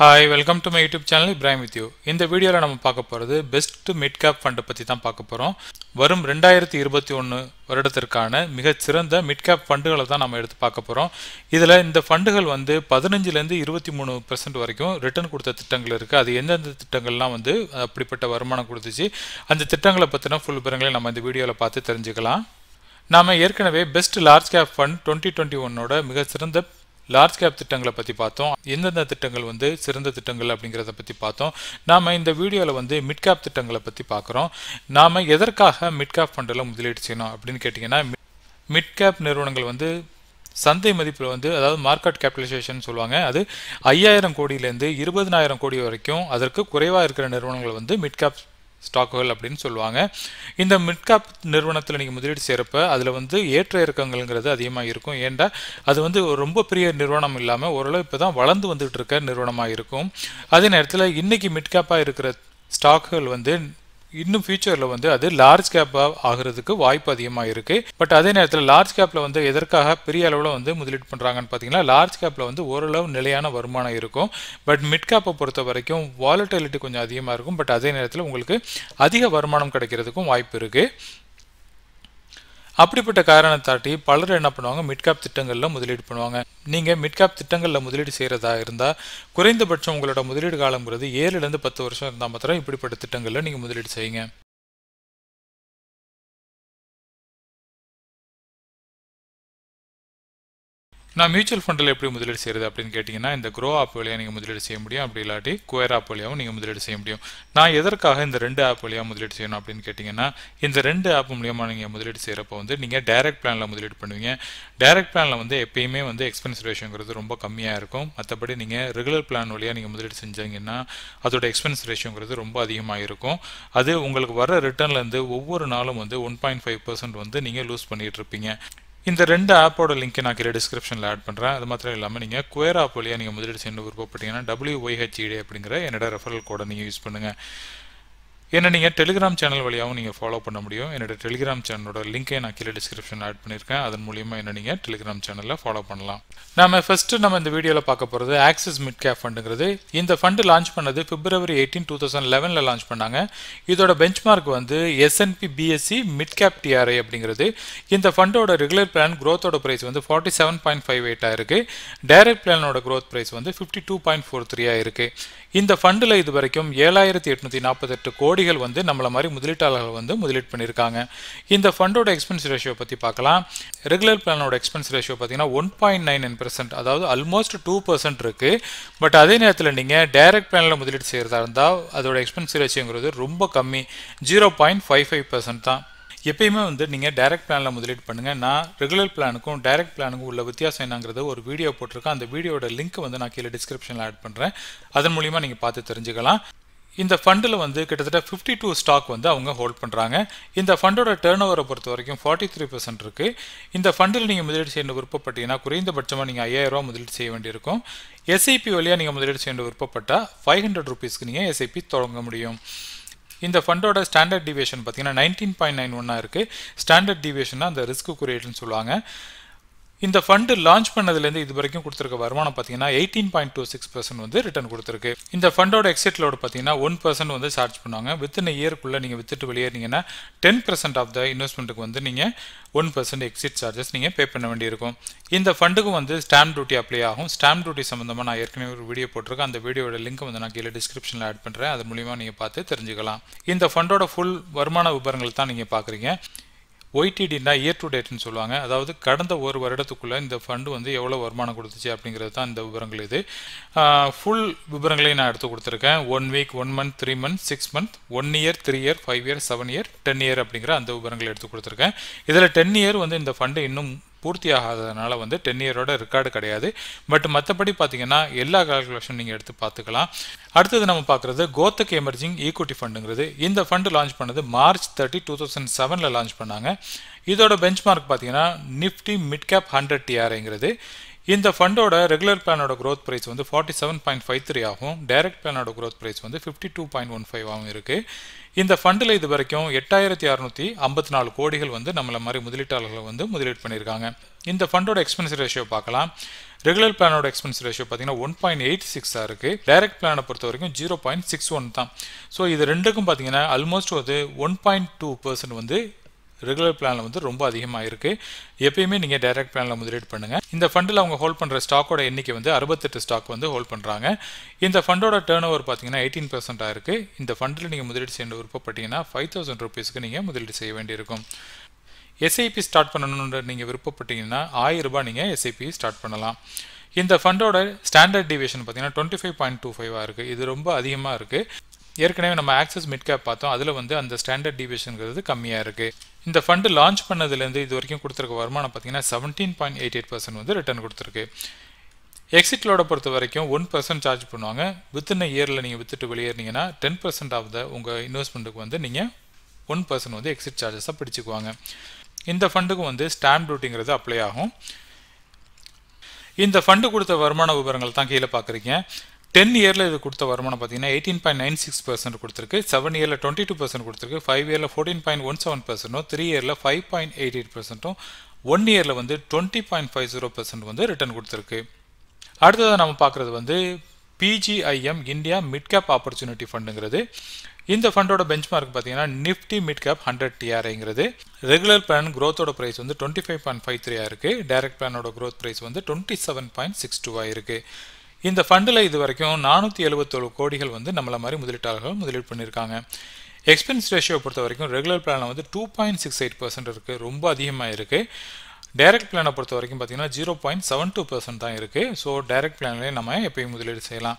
hi welcome to my YouTube channel Ibrahim with you இந்த வீடியோவில் நம்ம பார்க்க போகிறது பெஸ்ட் மிட் கேப் ஃபண்டை பற்றி தான் பார்க்க போகிறோம் வரும் ரெண்டாயிரத்தி இருபத்தி ஒன்று வருடத்திற்கான மிகச்சிறந்த மிட் கேப் ஃபண்டுகளை தான் நம்ம எடுத்து பார்க்க போகிறோம் இதில் இந்த ஃபண்டுகள் வந்து பதினஞ்சுலேருந்து இருபத்தி மூணு பெர்சன்ட் வரைக்கும் ரிட்டர்ன் கொடுத்த திட்டங்கள் இருக்குது அது எந்தெந்த திட்டங்கள்லாம் வந்து அப்படிப்பட்ட வருமானம் கொடுத்துச்சு அந்த திட்டங்களை பற்றின ஃபுல் விவரங்களை நம்ம இந்த வீடியோவில் பார்த்து தெரிஞ்சுக்கலாம் நாம் ஏற்கனவே best large cap fund twenty twenty ஒன்னோட மிகச்சிறந்த லார்ஜ் கேப் திட்டங்களை பற்றி பார்த்தோம் எந்தெந்த திட்டங்கள் வந்து சிறந்த திட்டங்கள் அப்படிங்கிறத பற்றி பார்த்தோம் நாம் இந்த வீடியோவில் வந்து மிட் கேப் திட்டங்களை பற்றி பார்க்குறோம் நாம் எதற்காக மிட் கேப் ஃபண்டில் முதலீடு செய்யணும் அப்படின்னு கேட்டிங்கன்னா மிட் கேப் நிறுவனங்கள் வந்து சந்தை மதிப்பில் வந்து அதாவது மார்க்கெட் கேபிட்டலைசேஷன் சொல்லுவாங்க அது ஐயாயிரம் கோடியிலேருந்து இருபதனாயிரம் கோடி வரைக்கும் அதற்கு குறைவாக இருக்கிற நிறுவனங்கள் வந்து மிட் கேப் ஸ்டாக்குகள் அப்படின்னு சொல்லுவாங்க இந்த மிட்காப் நிறுவனத்தில் நீங்கள் முதலீடு செய்கிறப்ப அதில் வந்து ஏற்ற இறக்கங்கள்ங்கிறது அதிகமாக இருக்கும் ஏண்டா அது வந்து ரொம்ப பெரிய நிறுவனம் இல்லாமல் ஓரளவு இப்போ தான் வளர்ந்து வந்துகிட்டு இருக்க நிறுவனமாக இருக்கும் அதே நேரத்தில் இன்றைக்கி மிட்காப்பாக இருக்கிற ஸ்டாக்குகள் வந்து இன்னும் ஃபியூச்சரில் வந்து அது லார்ஜ் கேப்பாக ஆகிறதுக்கு வாய்ப்பு அதிகமாக இருக்குது பட் அதே நேரத்தில் லார்ஜ் கேப்பில் வந்து எதற்காக பெரிய அளவில் வந்து முதலீடு பண்ணுறாங்கன்னு பார்த்தீங்கன்னா லார்ஜ் கேப்பில் வந்து ஓரளவு நிலையான வருமானம் இருக்கும் பட் மிட் கேப்பை பொறுத்த வரைக்கும் வாலட்டிலிட்டி கொஞ்சம் அதிகமாக இருக்கும் பட் அதே நேரத்தில் உங்களுக்கு அதிக வருமானம் கிடைக்கிறதுக்கும் வாய்ப்பு இருக்குது அப்படிப்பட்ட காரணத்தாட்டி பலர் என்ன பண்ணுவாங்க மிட்காப் திட்டங்களில் முதலீடு பண்ணுவாங்க நீங்கள் மிட்காப் திட்டங்களில் முதலீடு செய்கிறதா இருந்தால் குறைந்தபட்சம் உங்களோட முதலீடு காலங்கிறது ஏழுலேருந்து பத்து வருஷம் இருந்தால் மாத்திரம் இப்படிப்பட்ட திட்டங்களில் நீங்கள் முதலீடு செய்யுங்க நான் மியூச்சுவல் ஃபண்டில் எப்படி முதலீடு செய்கிறது அப்படின்னு கேட்டிங்கன்னா இந்த க்ரோ ஆப் வழியாக நீங்கள் முதலீடு செய்ய முடியும் அப்படி இல்லாட்டி குயர் ஆப் வழியாகவும் நீங்கள் முதலீடு செய்ய முடியும் நான் எதற்காக இந்த ரெண்டு ஆப் வழியாக முதலீடு செய்யணும் அப்படின்னு கேட்டிங்கன்னா இந்த ரெண்டு ஆப் மூலியமாக நீங்கள் முதலீடு செய்கிறப்போ வந்து நீங்கள் டைரக்ட் பிளானில் முதலீடு பண்ணுவீங்க டைரக்ட் பிளானில் வந்து எப்பயுமே வந்து எக்ஸ்பென்ஸ் ரேஷியோங்கிறது ரொம்ப கம்மியாக இருக்கும் மற்றபடி நீங்கள் ரெகுலர் பிளான் வழியாக நீங்கள் முதலீடு செஞ்சீங்கன்னா அதோட எக்ஸ்பென்ஸ் ரேஷியோங்கிறது ரொம்ப அதிகமாக இருக்கும் அது உங்களுக்கு வர ரிட்டர்ன்லேருந்து ஒவ்வொரு நாளும் வந்து ஒன் பாயிண்ட் ஃபைவ் பர்சன்ட் வந்து நீங்கள் லூஸ் பண்ணிகிட்டு இருப்பீங்க இந்த ரெண்டு ஆப்போட லிங்க்கை நான் கீழே டிஸ்கிரிப்ஷனில் ஆட் பண்ணுறேன் அது மாத்திரம் இல்லாமல் நீங்கள் குயர் ஆப் வழியாக நீங்கள் முதலீடு செய்யணும் விருப்பப்பட்டீங்கன்னா டபிள்யூஒய்ஹெச்இடி e அப்படிங்கிற என்னோட ரெஃபரல் கோடை நீங்கள் யூஸ் பண்ணுங்கள் என்ன நீங்கள் டெலிகிராம் சேனல் வழியாகவும் நீங்கள் ஃபாலோ பண்ண முடியும் என்னோடய டெலிகிராம் சேனலோட லிங்க்கை நான் கீழே டிஸ்கிரிப்ஷன் ஆட் பண்ணியிருக்கேன் அதன் மூலியமாக என்ன நீங்கள் டெலிகிராம் சேனலில் ஃபாலோ பண்ணலாம் நம்ம ஃபஸ்ட்டு நம்ம இந்த வீடியோவில் பார்க்க போகிறது ஆக்சிஸ் மிட் கேப் ஃபண்டுங்கிறது இந்த ஃபண்டு லான்ச் பண்ணது பிப்ரவரி எயிட்டீன் டூ தௌசண்ட் லெவனில் லான்ச் பண்ணாங்க இதோட பெஞ்ச்மார்க் வந்து SNP BSE mid cap TRI அப்படிங்கிறது இந்த ஃபண்டோட ரெகுலர் பிளான் க்ரோத்தோட ப்ரைஸ் வந்து ஃபார்ட்டி செவன் பாயிண்ட் ஃபைவ் எயிட்டாக இருக்குது டைரக்ட் பிளானோட க்ரோத் ப்ரைஸ் வந்து ஃபிஃப்டி டூ பாயிண்ட் ஃபோர் த்ரீயாக இருக்குது இந்த ஃபண்டில் இது வரைக்கும் ஏழாயிரத்தி எட்நூற்றி நாற்பத்தெட்டு கோடி கோடிகள் வந்து நம்மளை மாதிரி முதலீட்டாளர்கள் வந்து முதலீடு பண்ணியிருக்காங்க இந்த ஃபண்டோட எக்ஸ்பென்ஸ் ரேஷியோ பற்றி பார்க்கலாம் ரெகுலர் பிளானோட எக்ஸ்பென்ஸ் ரேஷியோ பார்த்தீங்கன்னா one point nine nine percent அதாவது ஆல்மோஸ்ட் டூ பர்சன்ட் இருக்குது பட் அதே நேரத்தில் நீங்கள் டைரக்ட் பிளானில் முதலீடு செய்கிறதா இருந்தால் அதோட எக்ஸ்பென்ஸ் ரேஷியோங்கிறது ரொம்ப கம்மி zero point five five percent தான் எப்பயுமே வந்து நீங்கள் டைரக்ட் பிளானில் முதலீடு பண்ணுங்கள் நான் ரெகுலர் பிளானுக்கும் டைரக்ட் பிளானுக்கும் உள்ள வித்தியாசம் என்னங்கிறது ஒரு வீடியோ போட்டிருக்கேன் அந்த வீடியோட லிங்க் வந்து நான் கீழே டிஸ்கிரிப்ஷனில் ஆட் பண்ணுறேன் அதன் மூலிமா நீங்கள் பார்த்து தெரிஞ்சுக்கலாம் இந்த ஃபண்டில் வந்து கிட்டத்தட்ட ஃபிஃப்டி டூ ஸ்டாக் வந்து அவங்க ஹோல்ட் பண்ணுறாங்க இந்த ஃபண்டோட டேர்ன் ஓவரை பொறுத்த வரைக்கும் ஃபார்ட்டி த்ரீ பர்சன்ட் இருக்குது இந்த ஃபண்டில் நீங்கள் முதலீடு செய்ய விருப்பப்பட்டீங்கன்னா குறைந்தபட்சமாக நீங்கள் ஐயாயிரரூவா முதலீடு செய்ய வேண்டியிருக்கும் எஸ்ஐபி வழியாக நீங்கள் முதலீடு செய்ய விருப்பப்பட்டால் ஃபைவ் ஹண்ட்ரட் ருபீஸ்க்கு நீங்கள் எஸ்ஐபி தொடங்க முடியும் இந்த ஃபண்டோட ஸ்டாண்டர்ட் டிவியேஷன் பார்த்தீங்கன்னா நைன்டீன் பாயிண்ட் நைன் ஒன்னாக இருக்குது ஸ்டாண்டர்ட் டிவியேஷன்னா அந்த ரிஸ்க்கு குறியீடுன்னு சொல்லுவாங்க இந்த ஃபண்டு லான்ச் பண்ணதுலேருந்து இது வரைக்கும் கொடுத்துருக்க வருமானம் பார்த்தீங்கன்னா eighteen point two six percent வந்து ரிட்டர்ன் கொடுத்துருக்கு இந்த ஃபண்டோட எக்ஸிட் லோடு பார்த்தீங்கன்னா ஒன் பர்சன்ட் வந்து சார்ஜ் பண்ணுவாங்க வித்தின் இயர்க்குள்ளே நீங்கள் வித்துட்டு வெளியேறினீங்கன்னா டென் பர்சன்ட் ஆஃப் த இன்வெஸ்ட்மெண்ட்டுக்கு வந்து நீங்கள் ஒன் பர்சன்ட் எக்ஸிட் சார்ஜஸ் நீங்கள் பே பண்ண வேண்டியிருக்கும் இந்த ஃபண்டுக்கு வந்து ஸ்டாம்ப் டியூட்டி அப்ளை ஆகும் ஸ்டாம்ப் டியூட்டி சம்மந்தமாக நான் ஏற்கனவே ஒரு வீடியோ போட்டிருக்கேன் அந்த வீடியோட லிங்க் வந்து நான் கீழே டிஸ்கிரிப்ஷனில் ஆட் பண்ணுறேன் அது மூலியமாக நீங்கள் பார்த்து தெரிஞ்சுக்கலாம் இந்த ஃபண்டோட ஃபுல் வருமான விபரங்கள் தான் நீங்கள் பார்க்குறீங்க ஒய்டிடினா இயர் டு டேட்னு சொல்லுவாங்க அதாவது கடந்த ஒரு வருடத்துக்குள்ளே இந்த ஃபண்டு வந்து எவ்வளோ வருமானம் கொடுத்துச்சு அப்படிங்கிறது தான் இந்த விவரங்கள் இது ஃபுல் விவரங்களையும் நான் எடுத்து கொடுத்துருக்கேன் one week one month three month six month one year three year five year seven year ten year அப்படிங்கிற அந்த விவரங்களை எடுத்து கொடுத்துருக்கேன் இதில் டென் இயர் வந்து இந்த ஃபண்டு இன்னும் பூர்த்தி ஆகாததுனால வந்து டென் இயரோட ரெக்கார்டு கிடையாது பட் மற்றபடி பார்த்தீங்கன்னா எல்லா கால்குலேஷன் நீங்கள் எடுத்து பார்த்துக்கலாம் அடுத்தது நம்ம பார்க்குறது கோத்தக் எமர்ஜிங் ஈக்குவிட்டி ஃபண்டுங்கிறது இந்த ஃபண்டு லான்ச் பண்ணது மார்ச் தேர்ட்டி டூ தௌசண்ட் செவனில் லான்ச் பண்ணாங்க இதோட பெஞ்ச் மார்க் பார்த்தீங்கன்னா நிஃப்டி மிட் கேப் ஹண்ட்ரட் டிஆர்ங்கிறது இந்த ஃபண்டோட ரெகுலர் பிளானோட க்ரோத் ப்ரைஸ் வந்து forty seven point five three ஆகும் டைரக்ட் பிளானோட க்ரோத் ப்ரைஸ் வந்து fifty two point one five ஆகும் இருக்குது இந்த ஃபண்டில் இது வரைக்கும் எட்டாயிரத்தி அறுநூற்றி ஐம்பத்தி நாலு கோடிகள் வந்து நம்மளை மாதிரி முதலீட்டாளர்கள் வந்து முதலீடு பண்ணியிருக்காங்க இந்த ஃபண்டோட எக்ஸ்பென்ஸ் ரேஷியோ பார்க்கலாம் ரெகுலர் பிளானோட எக்ஸ்பென்ஸ் ரேஷியோ பார்த்தீங்கன்னா ஒன் பாயிண்ட் எயிட் சிக்ஸாக இருக்குது டைரக்ட் பிளானை பொறுத்த வரைக்கும் ஜீரோ பாயிண்ட் சிக்ஸ் ஒன் தான் ஸோ இது ரெண்டுக்கும் பார்த்தீங்கன்னா ஆல்மோஸ்ட் வந்து ஒன் பாயிண்ட் டூ பர்சன்ட் வந்து ரெகுலர் பிளானில் வந்து ரொம்ப அதிகமாக இருக்குது எப்பயுமே நீங்கள் டைரக்ட் பிளானில் முதலீடு பண்ணுங்கள் இந்த ஃபண்டில் அவங்க ஹோல்ட் பண்ணுற ஸ்டாக்கோட எண்ணிக்கை வந்து அறுபத்தெட்டு ஸ்டாக் வந்து ஹோல்ட் பண்ணுறாங்க இந்த ஃபண்டோட டேர்ன் ஓவர் பார்த்தீங்கன்னா எயிட்டீன் பர்சென்ட்டாக இருக்குது இந்த ஃபண்டில் நீங்கள் முதலீடு செய்ய விருப்பப்பட்டீங்கன்னா ஃபைவ் தௌசண்ட் ருபீஸ்க்கு நீங்கள் முதலீடு செய்ய வேண்டியிருக்கும் எஸ்ஐபி ஸ்டார்ட் பண்ணணுன்ற நீங்கள் விருப்பப்பட்டீங்கன்னா ஆயிரம் ரூபாய் நீங்கள் எஸ்ஐபி ஸ்டார்ட் பண்ணலாம் இந்த ஃபண்டோட ஸ்டாண்டர்ட் டிவிஷன் பார்த்தீங்கன்னா டுவெண்ட்டி ஃபைவ் பாயிண்ட் டூ ஃபைவாக இருக்குது இது ரொம்ப அதிகமாக இருக்குது ஏற்கனவே நம்ம ஆக்சஸ் மிட் கேப் பார்த்தோம் அதில் வந்து அந்த ஸ்டாண்டர்ட் டிவியேஷனுங்கிறது கம்மியாக இருக்குது இந்த ஃபண்டு லான்ச் பண்ணதுலேருந்து இது வரைக்கும் கொடுத்துருக்க வருமானம் பார்த்தீங்கன்னா seventeen point eight eight percent வந்து ரிட்டர்ன் கொடுத்துருக்கு எக்ஸிட்லோட பொறுத்த வரைக்கும் ஒன் பர்சன்ட் சார்ஜ் பண்ணுவாங்க வித்தின் இயரில் நீங்கள் வித்துட்டு வெளியேறினீங்கன்னா டென் பர்சன்ட் ஆஃப் த உங்கள் இன்வெஸ்ட்மெண்ட்டுக்கு வந்து நீங்கள் ஒன் பர்சன்ட் வந்து எக்ஸிட் சார்ஜஸாக பிடிச்சிக்குவாங்க இந்த ஃபண்டுக்கு வந்து ஸ்டாம்ப் டியூட்டிங்கிறது அப்ளை ஆகும் இந்த ஃபண்டு கொடுத்த வருமான விவரங்கள் தான் கீழே பார்க்குறீங்க டென் இயரில் இது கொடுத்த வருமானம் பார்த்தீங்கன்னா eighteen point nine six percent கொடுத்துருக்கு செவன் இயரில் டுவெண்ட்டி டூ பர்சன்ட் கொடுத்துருக்கு ஃபைவ் இயரில் ஃபோர்டீன் பாயிண்ட் ஒன் செவன் பர்சன்ட்டும் த்ரீ இயரில் ஃபைவ் பாயிண்ட் எயிட் எயிட் பர்சன்ட்டும் ஒன் இயரில் வந்து twenty point five zero percent வந்து ரிட்டர்ன் கொடுத்துருக்கு அடுத்ததாக நம்ம பார்க்குறது வந்து PGIM India mid cap opportunity ஃபண்டுங்கிறது இந்த ஃபண்டோட பெஞ்ச் மார்க் பார்த்தீங்கன்னா நிஃப்டி மிட் கேப் ஹண்ட்ரட் டிஆர்ஐங்கிறது ரெகுலர் பிளான் க்ரோத்தோட ப்ரைஸ் வந்து டுவெண்ட்டி ஃபைவ் பாயிண்ட் ஃபைவ் த்ரீயாக இருக்குது டேரக்ட் பிளானோட க்ரோத் ப்ரைஸ் வந்து டுவெண்ட்டி செவன் பாயிண்ட் சிக்ஸ் டூவாக இருக்குது இந்த ஃபண்டில் இது வரைக்கும் நானூற்றி எழுபத்தொழு கோடிகள் வந்து நம்மளை மாதிரி முதலீட்டாளர்கள் முதலீடு பண்ணியிருக்காங்க எக்ஸ்பென்ஸ் ரேஷியோ பொறுத்த வரைக்கும் ரெகுலர் பிளானில் வந்து two point six eight percent இருக்குது ரொம்ப அதிகமாக இருக்குது டைரக்ட் பிளானை பொறுத்த வரைக்கும் பார்த்தீங்கன்னா zero point seven two percent தான் இருக்குது ஸோ டைரக்ட் பிளான்லேயே நம்ம எப்பயும் முதலீடு செய்யலாம்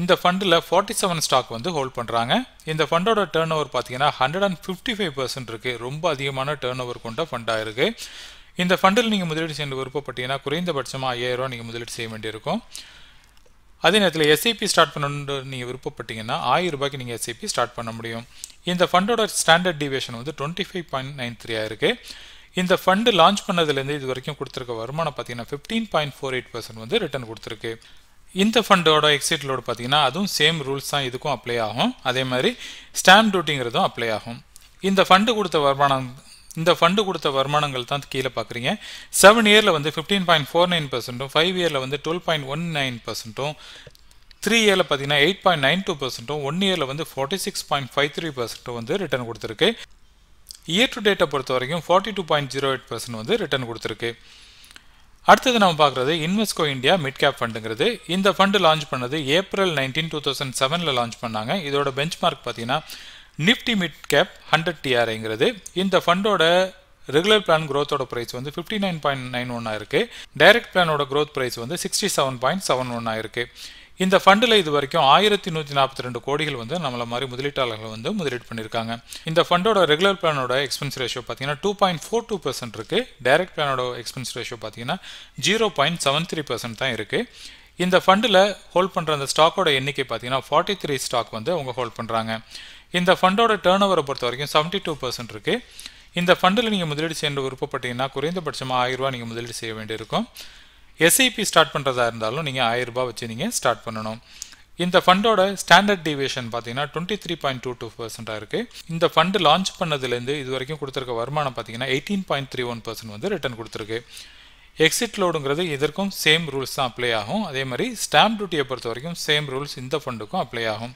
இந்த ஃபண்டில் ஃபார்ட்டி செவன் ஸ்டாக் வந்து ஹோல்ட் பண்ணுறாங்க இந்த ஃபண்டோட டேர்ன் ஓவர் பார்த்தீங்கன்னா hundred and fifty five percent இருக்குது ரொம்ப அதிகமான டேர்ன் ஓவர் கொண்ட ஃபண்டாக இருக்குது இந்த ஃபண்டில் நீங்கள் முதலீடு செய்ய விருப்பப்பட்டீங்கன்னா குறைந்தபட்சமாக ஐயாயிரரூவா நீங்கள் முதலீடு செய்ய வேண்டியிருக்கும் அதே நேரத்தில் எஸ்ஐபி ஸ்டார்ட் பண்ணணுன்னு நீங்கள் விருப்பப்பட்டீங்கன்னா ஆயிரம் ரூபாய்க்கு நீங்கள் எஸ்ஐபி ஸ்டார்ட் பண்ண முடியும் இந்த ஃபண்டோட ஸ்டாண்டர்ட் டிவியேஷன் வந்து டுவெண்ட்டி ஃபைவ் பாயிண்ட் நைன் த்ரீயாக இருக்குது இந்த ஃபண்டு லான்ச் பண்ணதுலேருந்து இது வரைக்கும் கொடுத்துருக்க வருமானம் பார்த்தீங்கன்னா fifteen point four eight percent வந்து ரிட்டர்ன் கொடுத்துருக்கு இந்த ஃபண்டோட எக்ஸிட் லோடு பார்த்தீங்கன்னா அதுவும் சேம் ரூல்ஸ் தான் இதுக்கும் அப்ளை ஆகும் அதே மாதிரி ஸ்டாம்ப் டியூட்டிங்கிறதும் அப்ளை ஆகும் இந்த ஃபண்டு கொடுத்த வருமானம் இந்த ஃபண்டு கொடுத்த வருமானங்கள் தான் கீழே பார்க்குறீங்க செவன் இயரில் வந்து ஃபிஃப்டீன் பாயிண்ட் ஃபோர் நைன் பர்சன்ட்டும் ஃபைவ் இயரில் வந்து டுவெல் பாயிண்ட் ஒன் நைன் பர்சன்ட்டும் த்ரீ இயரில் பார்த்தீங்கன்னா எயிட் பாயிண்ட் நைன் டூ பர்சன்ட்டும் ஒன் இயரில் வந்து forty six point five three பர்சன்ட்டும் வந்து ரிட்டர்ன் கொடுத்துருக்கு இயர் டு டேட்டை பொறுத்த வரைக்கும் forty two point zero eight percent வந்து ரிட்டர்ன் கொடுத்துருக்கு அடுத்தது நம்ம பார்க்குறது இன்வெஸ்கோ இந்தியா மிட் கேப் ஃபண்டுங்கிறது இந்த ஃபண்டு லான்ச் பண்ணது ஏப்ரல் நைன்டீன் டூ தௌசண்ட் செவனில் லான்ச் பண்ணாங்க இதோட பெஞ்ச் மார்க் பார்த்தீங்கன்னா நிஃப்டி மிட் கேப் ஹண்ட்ரட் டிஆர்ஐங்கிறது இந்த ஃபண்டோட ரெகுலர் பிளான் க்ரோத்தோட ப்ரைஸ் வந்து ஃபிஃப்டி நைன் பாயிண்ட் நைன் ஒன்னாக இருக்குது டைரக்ட் பிளானோட க்ரோத் ப்ரைஸ் வந்து சிக்ஸ்டி செவன் பாயிண்ட் செவன் ஒன்னாக இருக்குது இந்த ஃபண்டில் இது வரைக்கும் ஆயிரத்தி நூற்றி நாற்பத்தி ரெண்டு கோடிகள் வந்து நம்மள மாதிரி முதலீட்டாளர்கள் வந்து முதலீடு பண்ணியிருக்காங்க இந்த ஃபண்டோட ரெகுலர் பிளானோட எக்ஸ்பென்ஸ் ரேஷியோ பார்த்தீங்கன்னா two point four two percent இருக்குது டைரக்ட் பிளானோட எக்ஸ்பென்ஸ் ரேஷியோ பார்த்தீங்கன்னா zero point seven three percent தான் இருக்குது இந்த ஃபண்டில் ஹோல்ட் பண்ணுற அந்த ஸ்டாக்கோட எண்ணிக்கை பார்த்தீங்கன்னா ஃபார்ட்டி த்ரீ ஸ்டாக் வந்து அவங்க ஹோல்ட் பண்ணுறாங்க இந்த ஃபண்டோட டேர்ன் ஓவரை பொறுத்த வரைக்கும் செவன்ட்டி டூ பர்சன்ட் இருக்குது இந்த ஃபண்டில் நீங்கள் முதலீடு செய்ய விருப்பப்பட்டீங்கன்னா குறைந்தபட்சமாக ஆயிரரூபா நீங்கள் முதலீடு செய்ய வேண்டியிருக்கும் எஸ்ஐபி ஸ்டார்ட் பண்ணுறதா இருந்தாலும் நீங்கள் ஆயிரரூபா வச்சு நீங்கள் ஸ்டார்ட் பண்ணணும் இந்த ஃபண்டோட ஸ்டாண்டர்ட் டிவியேஷன் பார்த்தீங்கன்னா twenty three point two two பர்சென்ட்டாக இருக்குது இந்த ஃபண்டு லான்ச் பண்ணதுலேருந்து இது வரைக்கும் கொடுத்துருக்க வருமானம் பார்த்தீங்கன்னா eighteen point three one percent வந்து ரிட்டர்ன் கொடுத்துருக்கு எக்ஸிட் லோடுங்கிறது இதற்கும் சேம் ரூல்ஸ் தான் அப்ளை ஆகும் அதே மாதிரி ஸ்டாம்ப் டியூட்டியை பொறுத்த வரைக்கும் சேம் ரூல்ஸ் இந்த ஃபண்டுக்கும் அப்ளை ஆகும்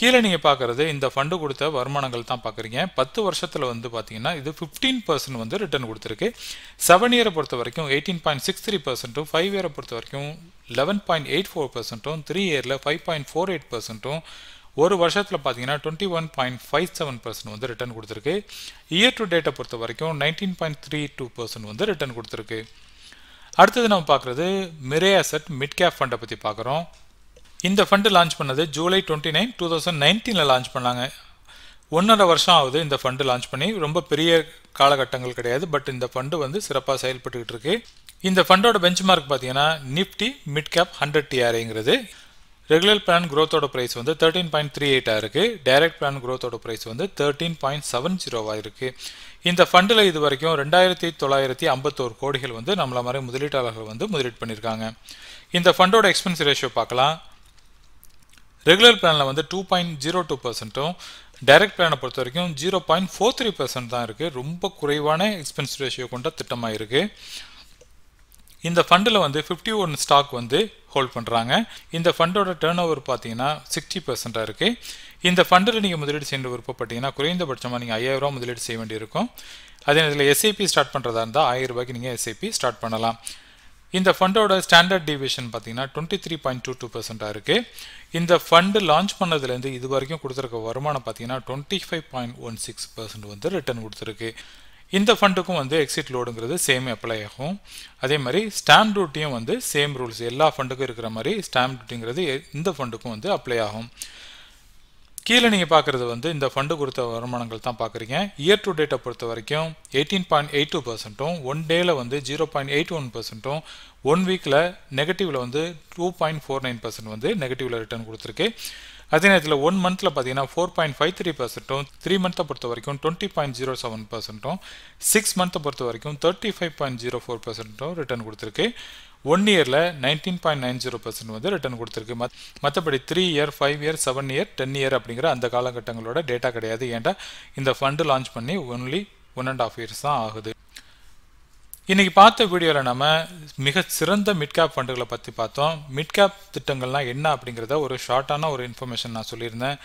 கீழே நீங்கள் பார்க்குறது இந்த ஃபண்டு கொடுத்த வருமானங்கள் தான் பார்க்குறீங்க பத்து வருஷத்தில் வந்து பார்த்தீங்கன்னா இது ஃபிஃப்டீன் பர்சன்ட் வந்து ரிட்டர்ன் கொடுத்துருக்கு செவன் இயரை பொறுத்த வரைக்கும் எயிட்டீன் பாயிண்ட் சிக்ஸ் த்ரீ பர்சன்ட்டும் ஃபைவ் இயரை பொறுத்த வரைக்கும் லெவன் பாயிண்ட் எயிட் ஃபோர் பர்சன்ட்டும் த்ரீ இயரில் ஃபைவ் பாயிண்ட் ஃபோர் எயிட் பர்சன்ட்டும் ஒரு வருஷத்தில் பார்த்தீங்கன்னா twenty one point five seven percent வந்து ரிட்டர்ன் கொடுத்துருக்கு இயர் டு டேட்டை பொறுத்த வரைக்கும் nineteen point three two percent வந்து ரிட்டர்ன் கொடுத்துருக்கு அடுத்தது நம்ம பார்க்குறது மிரே அசட் மிட் கேப் ஃபண்டை பற்றி பார்க்குறோம் இந்த ஃபண்டு லான்ச் பண்ணது July twenty nine two thousand நைன்டீனில் லான்ச் பண்ணாங்க ஒன்றரை வருஷம் ஆகுது இந்த ஃபண்டு லான்ச் பண்ணி ரொம்ப பெரிய காலகட்டங்கள் கிடையாது பட் இந்த ஃபண்டு வந்து சிறப்பாக செயல்பட்டுக்கிட்டு இருக்கு இந்த ஃபண்டோட பெஞ்ச் மார்க் பார்த்தீங்கன்னா நிஃப்டி மிட் கேப் ஹண்ட்ரட் டிஆர்ஏங்கிறது ரெகுலர் பிளான் க்ரோத்தோட ப்ரைஸ் வந்து தேர்ட்டீன் பாயிண்ட் த்ரீ எயிட்டாக இருக்குது டைரக்ட் பிளான் க்ரோத்தோட ப்ரைஸ் வந்து தேர்ட்டீன் பாயிண்ட் செவன் ஜீரோவாக இருக்குது இந்த ஃபண்டில் இது வரைக்கும் ரெண்டாயிரத்தி தொள்ளாயிரத்தி ஐம்பத்தோரு கோடிகள் வந்து நம்மள மாதிரி முதலீட்டாளர்கள் வந்து முதலீடு பண்ணியிருக்காங்க இந்த ஃபண்டோட எக்ஸ்பென்ஸ் ரேஷியோ பார்க்கலாம் ரெகுலர் பிளானில் வந்து டூ பாயிண்ட் ஜீரோ டூ பர்சன்ட்டும் டைரக்ட் பிளானை பொறுத்த வரைக்கும் zero point four three percent தான் இருக்குது ரொம்ப குறைவான எக்ஸ்பென்ஸ் ரேஷியோ கொண்ட திட்டமாக இருக்குது இந்த ஃபண்டில் வந்து ஃபிஃப்டி ஒன் ஸ்டாக் வந்து ஹோல்ட் பண்ணுறாங்க இந்த ஃபண்டோட டேர்ன் ஓவர் பார்த்தீங்கன்னா சிக்ஸ்டி பர்சென்ட்டாக இருக்குது இந்த ஃபண்டில் நீங்கள் முதலீடு செய்ய விருப்பப்பட்டீங்கன்னா குறைந்தபட்சமாக நீங்கள் ஐயாயிரரூவா முதலீடு செய்ய வேண்டியிருக்கும் அதே நேரத்தில் எஸ்ஐபி ஸ்டார்ட் பண்ணுறதா இருந்தால் ஆயிரம் ரூபாய்க்கு நீங்கள் எஸ்ஐபி ஸ்டார்ட் பண்ணலாம் இந்த ஃபண்டோட ஸ்டாண்டர்ட் டிவிஷன் பார்த்தீங்கன்னா twenty three point two two இருக்குது இந்த ஃபண்டு லான்ச் பண்ணதுலேருந்து இது வரைக்கும் கொடுத்துருக்க வருமானம் பார்த்தீங்கன்னா twenty five point one six percent வந்து ரிட்டர்ன் கொடுத்துருக்கு இந்த ஃபண்டுக்கும் வந்து எக்ஸிட் லோடுங்கிறது சேம் அப்ளை ஆகும் அதே மாதிரி ஸ்டாம்ப் டியூட்டியும் வந்து சேம் ரூல்ஸ் எல்லா ஃபண்டுக்கும் இருக்கிற மாதிரி ஸ்டாம்ப் டியூட்டிங்கிறது இந்த ஃபண்டுக்கும் வந்து அப்ளை ஆகும் கீழே நீங்கள் பார்க்குறது வந்து இந்த ஃபண்டு கொடுத்த வருமானங்கள் தான் பார்க்குறீங்க இயர் டு டேட்டை பொறுத்த வரைக்கும் எயிட்டீன் பாயிண்ட் எயிட் டூ பர்சன்ட்டும் ஒன் டேயில் வந்து ஜீரோ பாயிண்ட் எயிட் ஒன் பர்சன்ட்டும் ஒன் வீக்கில் நெகட்டிவில் வந்து two point four nine percent வந்து நெகட்டிவில் ரிட்டர்ன் கொடுத்துருக்கு அதே நேரத்தில் ஒன் மந்தில் பார்த்தீங்கன்னா ஃபோர் பாயிண்ட் ஃபைவ் த்ரீ பர்சன்ட்டும் த்ரீ மந்த்தை பொறுத்த வரைக்கும் டுவெண்ட்டி பாயிண்ட் ஜீரோ செவன் பர்சன்ட்டும் சிக்ஸ் மந்த்தை பொறுத்த வரைக்கும் thirty five point zero four பர்சன்ட்டும் ரிட்டர்ன் கொடுத்துருக்கு ஒன் இயரில் nineteen point nine zero percent வந்து ரிட்டர்ன் கொடுத்துருக்கு மத் மற்றபடி three year five year seven year ten year அப்படிங்கிற அந்த காலகட்டங்களோட டேட்டா கிடையாது ஏன்டா இந்த ஃபண்டு லான்ச் பண்ணி only one and half years தான் ஆகுது இன்றைக்கி பார்த்த வீடியோவில் நம்ம மிக சிறந்த மிட்கேப் ஃபண்டுகளை பற்றி பார்த்தோம் மிட்கேப் திட்டங்கள்லாம் என்ன அப்படிங்கிறத ஒரு ஷார்ட்டான ஒரு இன்ஃபர்மேஷன் நான் சொல்லியிருந்தேன்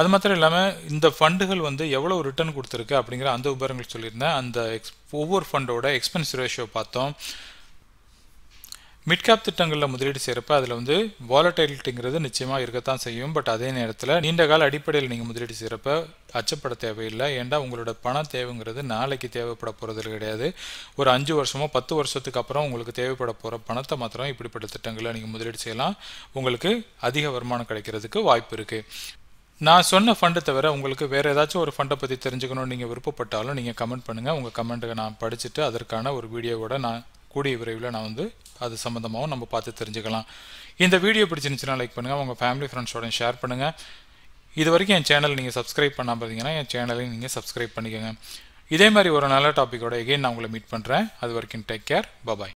அது மாத்திரம் இல்லாமல் இந்த ஃபண்டுகள் வந்து எவ்வளோ ரிட்டர்ன் கொடுத்துருக்கு அப்படிங்கிற அந்த விபரங்கள் சொல்லியிருந்தேன் அந்த எக்ஸ் ஒவ்வொரு ஃபண்டோட எக்ஸ்பென்ஸ் ரேஷியோ பார்த்தோம் மிட்காப் திட்டங்களில் முதலீடு செய்கிறப்ப அதில் வந்து வாலட்டைலிட்டிங்கிறது நிச்சயமாக இருக்கத்தான் செய்யும் பட் அதே நேரத்தில் நீண்ட கால அடிப்படையில் நீங்கள் முதலீடு செய்கிறப்ப அச்சப்பட தேவையில்லை ஏன்டா உங்களோட பண தேவைங்கிறது நாளைக்கு தேவைப்பட போகிறது கிடையாது ஒரு அஞ்சு வருஷமோ பத்து வருஷத்துக்கு அப்புறம் உங்களுக்கு தேவைப்பட போகிற பணத்தை மாத்திரம் இப்படிப்பட்ட திட்டங்களில் நீங்கள் முதலீடு செய்யலாம் உங்களுக்கு அதிக வருமானம் கிடைக்கிறதுக்கு வாய்ப்பு இருக்குது நான் சொன்ன ஃபண்டை தவிர உங்களுக்கு வேறு ஏதாச்சும் ஒரு ஃபண்டை பற்றி தெரிஞ்சுக்கணும்னு நீங்கள் விருப்பப்பட்டாலும் நீங்கள் கமெண்ட் பண்ணுங்கள் உங்கள் கமெண்ட்டுக்கு நான் படிச்சுட்டு அதற்கான ஒரு வீடியோவோட நான் கூடிய விரைவில் நான் வந்து அது சம்மந்தமாகவும் நம்ம பார்த்து தெரிஞ்சுக்கலாம் இந்த வீடியோ பிடிச்சிருந்துச்சுன்னா லைக் பண்ணுங்கள் உங்கள் ஃபேமிலி ஃப்ரெண்ட்ஸோட ஷேர் பண்ணுங்கள் இது வரைக்கும் என் சேனல் நீங்கள் சப்ஸ்கிரைப் பண்ணாமல் இருந்தீங்கன்னா என் சேனலையும் நீங்கள் சப்ஸ்கிரைப் பண்ணிக்கோங்க இதே மாதிரி ஒரு நல்ல டாப்பிக்கோட எகெயின் நான் உங்களை மீட் பண்ணுறேன் அது வரைக்கும் டேக் கேர் பபாய்